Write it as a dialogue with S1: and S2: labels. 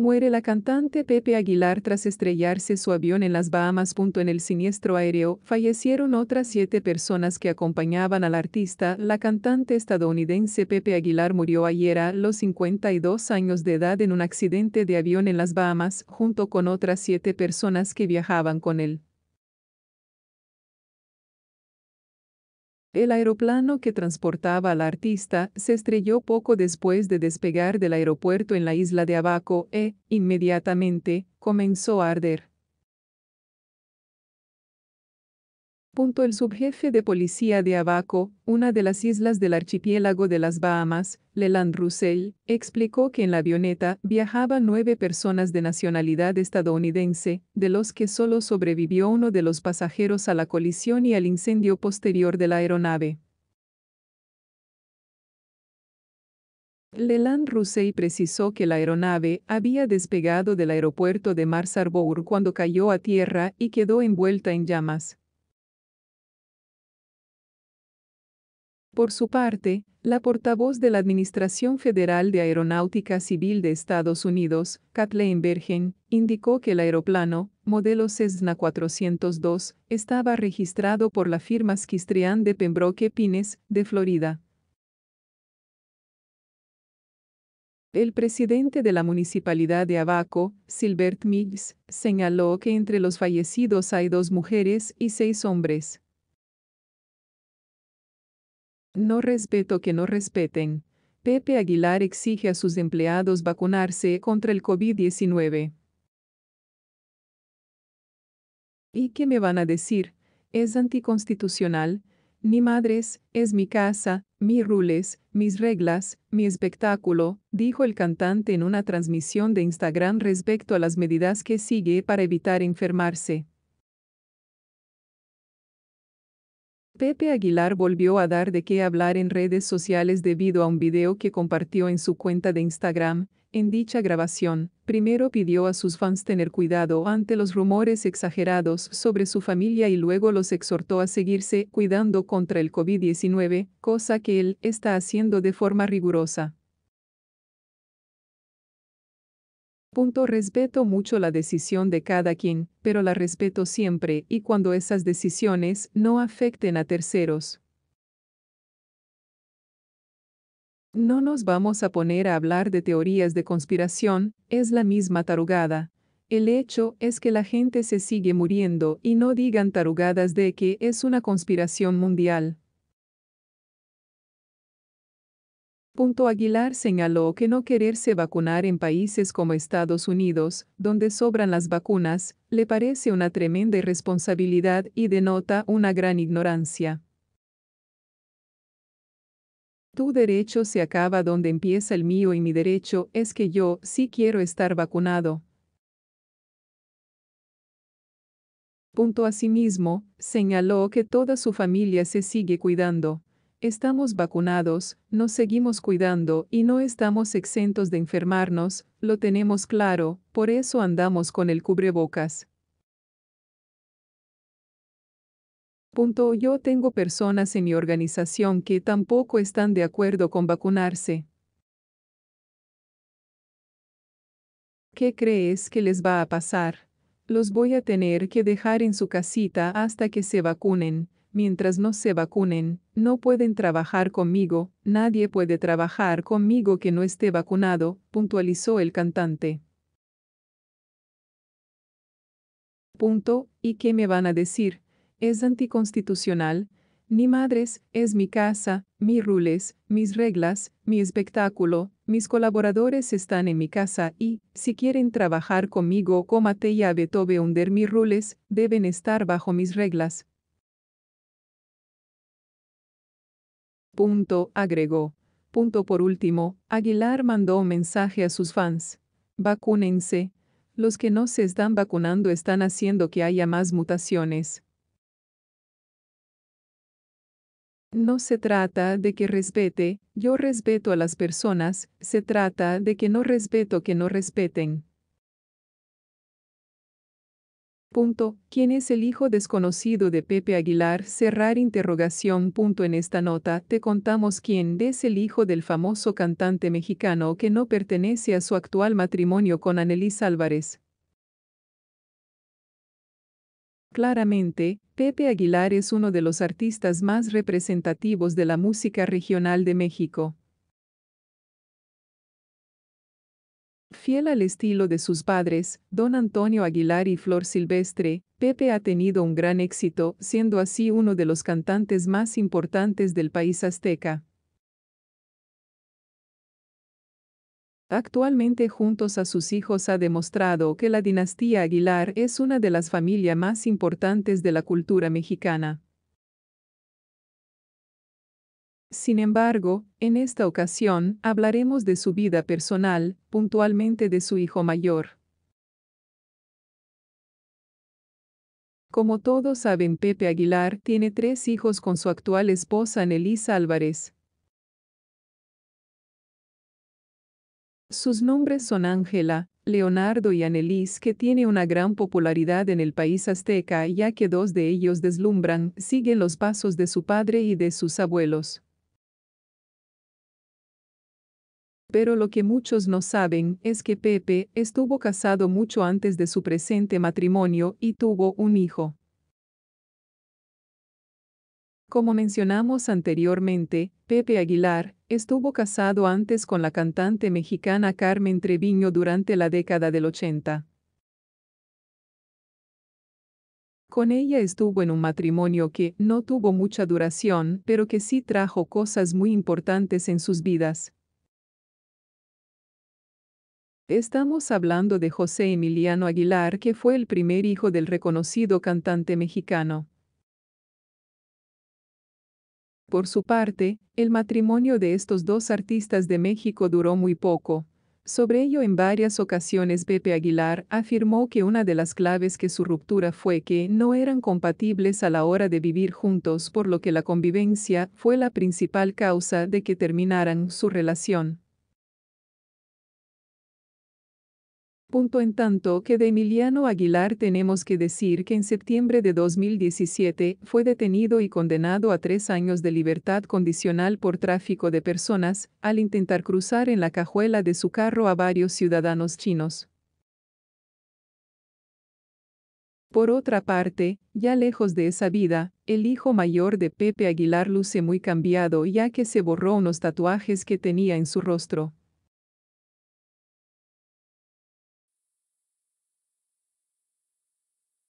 S1: Muere la cantante Pepe Aguilar tras estrellarse su avión en las Bahamas. En el siniestro aéreo fallecieron otras siete personas que acompañaban al artista. La cantante estadounidense Pepe Aguilar murió ayer a los 52 años de edad en un accidente de avión en las Bahamas, junto con otras siete personas que viajaban con él. El aeroplano que transportaba al artista se estrelló poco después de despegar del aeropuerto en la isla de Abaco e, inmediatamente, comenzó a arder. Punto el subjefe de policía de Abaco, una de las islas del archipiélago de las Bahamas, Leland Russell, explicó que en la avioneta viajaban nueve personas de nacionalidad estadounidense, de los que solo sobrevivió uno de los pasajeros a la colisión y al incendio posterior de la aeronave. Leland Russell precisó que la aeronave había despegado del aeropuerto de Mars cuando cayó a tierra y quedó envuelta en llamas. Por su parte, la portavoz de la Administración Federal de Aeronáutica Civil de Estados Unidos, Kathleen Bergen, indicó que el aeroplano, modelo Cessna 402, estaba registrado por la firma Skistrian de Pembroke Pines, de Florida. El presidente de la municipalidad de Abaco, Silbert Mills, señaló que entre los fallecidos hay dos mujeres y seis hombres. No respeto que no respeten. Pepe Aguilar exige a sus empleados vacunarse contra el COVID-19. ¿Y qué me van a decir? Es anticonstitucional. Ni madres, es mi casa, mis rules, mis reglas, mi espectáculo, dijo el cantante en una transmisión de Instagram respecto a las medidas que sigue para evitar enfermarse. Pepe Aguilar volvió a dar de qué hablar en redes sociales debido a un video que compartió en su cuenta de Instagram. En dicha grabación, primero pidió a sus fans tener cuidado ante los rumores exagerados sobre su familia y luego los exhortó a seguirse cuidando contra el COVID-19, cosa que él está haciendo de forma rigurosa. respeto mucho la decisión de cada quien, pero la respeto siempre y cuando esas decisiones no afecten a terceros. No nos vamos a poner a hablar de teorías de conspiración, es la misma tarugada. El hecho es que la gente se sigue muriendo y no digan tarugadas de que es una conspiración mundial. Punto Aguilar señaló que no quererse vacunar en países como Estados Unidos, donde sobran las vacunas, le parece una tremenda irresponsabilidad y denota una gran ignorancia. Tu derecho se acaba donde empieza el mío y mi derecho es que yo sí quiero estar vacunado. Punto asimismo, señaló que toda su familia se sigue cuidando. Estamos vacunados, nos seguimos cuidando y no estamos exentos de enfermarnos, lo tenemos claro, por eso andamos con el cubrebocas. Yo tengo personas en mi organización que tampoco están de acuerdo con vacunarse. ¿Qué crees que les va a pasar? Los voy a tener que dejar en su casita hasta que se vacunen mientras no se vacunen, no pueden trabajar conmigo, nadie puede trabajar conmigo que no esté vacunado, puntualizó el cantante. Punto, ¿y qué me van a decir? Es anticonstitucional. Ni madres, es mi casa, mis rules, mis reglas, mi espectáculo, mis colaboradores están en mi casa y, si quieren trabajar conmigo como y Beethoven hunder mis rules, deben estar bajo mis reglas, Punto, agregó. Punto por último, Aguilar mandó un mensaje a sus fans. Vacúnense. Los que no se están vacunando están haciendo que haya más mutaciones. No se trata de que respete, yo respeto a las personas, se trata de que no respeto que no respeten. ¿Quién es el hijo desconocido de Pepe Aguilar? Cerrar interrogación. Punto. En esta nota te contamos quién es el hijo del famoso cantante mexicano que no pertenece a su actual matrimonio con Annelies Álvarez. Claramente, Pepe Aguilar es uno de los artistas más representativos de la música regional de México. Fiel al estilo de sus padres, don Antonio Aguilar y Flor Silvestre, Pepe ha tenido un gran éxito, siendo así uno de los cantantes más importantes del país azteca. Actualmente juntos a sus hijos ha demostrado que la dinastía Aguilar es una de las familias más importantes de la cultura mexicana. Sin embargo, en esta ocasión hablaremos de su vida personal, puntualmente de su hijo mayor. Como todos saben, Pepe Aguilar tiene tres hijos con su actual esposa Nelisa Álvarez. Sus nombres son Ángela, Leonardo y Anelis, que tiene una gran popularidad en el país azteca ya que dos de ellos deslumbran, siguen los pasos de su padre y de sus abuelos. Pero lo que muchos no saben es que Pepe estuvo casado mucho antes de su presente matrimonio y tuvo un hijo. Como mencionamos anteriormente, Pepe Aguilar estuvo casado antes con la cantante mexicana Carmen Treviño durante la década del 80. Con ella estuvo en un matrimonio que no tuvo mucha duración, pero que sí trajo cosas muy importantes en sus vidas. Estamos hablando de José Emiliano Aguilar, que fue el primer hijo del reconocido cantante mexicano. Por su parte, el matrimonio de estos dos artistas de México duró muy poco. Sobre ello en varias ocasiones Pepe Aguilar afirmó que una de las claves que su ruptura fue que no eran compatibles a la hora de vivir juntos por lo que la convivencia fue la principal causa de que terminaran su relación. Punto en tanto que de Emiliano Aguilar tenemos que decir que en septiembre de 2017 fue detenido y condenado a tres años de libertad condicional por tráfico de personas, al intentar cruzar en la cajuela de su carro a varios ciudadanos chinos. Por otra parte, ya lejos de esa vida, el hijo mayor de Pepe Aguilar luce muy cambiado ya que se borró unos tatuajes que tenía en su rostro.